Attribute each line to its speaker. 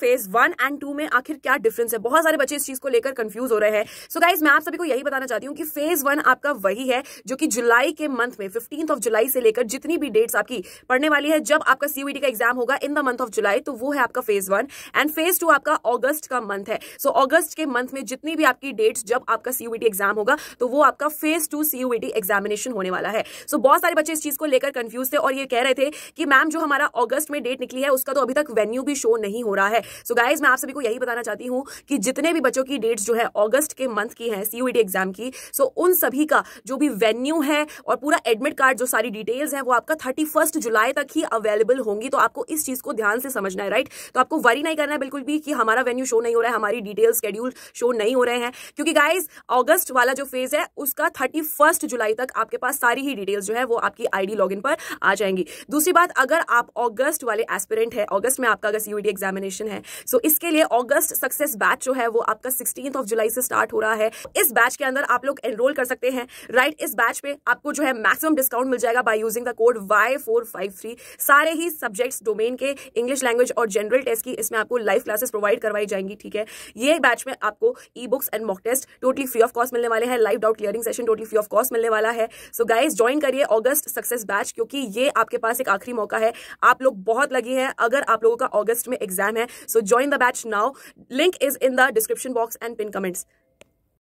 Speaker 1: Phase one and to में आखिर क्या डिफरेंस है बहुत सारे बच्चे इस चीज को लेकर कंफ्यूज हो रहे हैं सो गाइज मैं आप सभी को यही बताना चाहती हूँ कि फेज वन आपका वही है जो कि जुलाई के मंथ में फिफ्टींथ ऑफ जुलाई से लेकर जितनी भी डेट्स आपकी पढ़ने वाली है जब आपका सीयूईटी e का एग्जाम होगा in the month of July तो वो है आपका phase one and phase two आपका ऑगस्ट का मंथ है सो so, ऑगस्ट के मंथ में जितनी भी आपकी डेट्स जब आपका सीयूईटी एग्जाम e होगा तो वो आपका फेज टू सीयूईटी एग्जामिनेशन होने वाला है सो so, बहुत सारे बच्चे इस चीज को लेकर कंफ्यूज थे और ये कह रहे थे कि मैम जो हमारा ऑगस्ट में डेट निकली है उसका तो अभी तक वेन्यू भी शो नहीं हो रहा है सो so गाइज मैं आप सभी को यही बताना चाहती हूँ कि जितने भी बच्चों की डेट्स जो है ऑगस्ट के मंथ की है सीयूई एग्जाम की सो so उन सभी का जो भी वेन्यू है और पूरा एडमिट कार्ड जो सारी डिटेल्स है वो आपका थर्टी जुलाई तक ही अवेलेबल होंगी तो आपको इस चीज को ध्यान से समझना है राइट right? तो आपको वरी नहीं करना है बिल्कुल भी कि हमारा वेन्यू शो नहीं हो रहा है हमारी डिटेल शेड्यूल शो नहीं हो रहे हैं क्योंकि गाइज ऑगस्ट वाला जो फेज है उसका थर्टी जुलाई तक आपके पास सारी ही डिटेल्स जो है वो आपकी आईडी लॉगिन पर आ जाएंगी दूसरी बात अगर आप अगस्त वाले एस्पिरेंट है अगस्त में आपका अगर सीयूटी एग्जामिनेशन हैं सो so, इसके लिए ऑगस्ट सक्सेस बैच जो है वो आपका सिक्सटीन ऑफ जुलाई से स्टार्ट हो रहा है इस बैच के अंदर आप लोग एनरोल कर सकते हैं राइट इस बैच पे आपको जो है मैक्सिमम डिस्काउंट मिल जाएगा by using the code Y सारे ही सब्जेक्ट्स डोमेन के इंग्लिश लैंग्वेज और जनरल टेस्ट की इसमें आपको लाइव क्लासेस प्रोवाइड करवाई जाएंगी ठीक है ये बैच में आपको e books and mock test totally free of cost मिलने वाले हैं live doubt clearing session totally free of cost मिलने वाला है सो गाइज ज्वाइन करिए ऑगस्ट सक्सेस बैच क्योंकि ये आपके पास एक आखिरी मौका है आप लोग बहुत लगी हैं अगर आप लोगों का ऑगस्ट में एग्जाम है So join the batch now. Link is in the description box and pin comments.